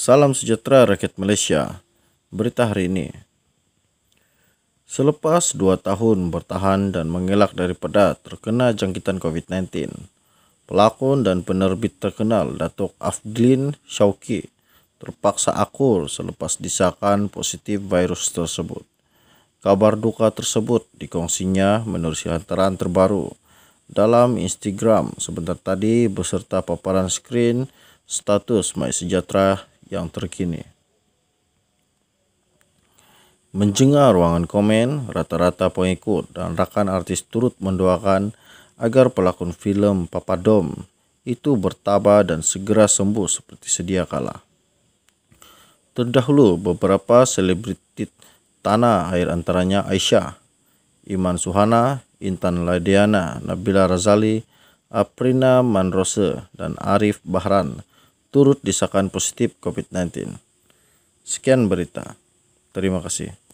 Salam sejahtera rakyat Malaysia. Berita hari ini. Selepas dua tahun bertahan dan mengelak daripada terkena jangkitan COVID-19, pelakon dan penerbit terkenal Datuk Afdlin Shauki terpaksa akur selepas disahkan positif virus tersebut. Kabar duka tersebut dikongsinya menerusi hantaran terbaru dalam Instagram sebentar tadi beserta paparan skrin status My Sejahtera yang terkini. Menjengah ruangan komen, rata-rata pengikut dan rakan artis turut mendoakan agar pelakon film Dom itu bertabah dan segera sembuh seperti sedia kala. Terdahulu beberapa selebriti tanah air antaranya Aisyah, Iman Suhana, Intan Ladiana, Nabila Razali, Aprina Manrose, dan Arif Bahran turut disahkan positif COVID-19. Sekian berita. Terima kasih.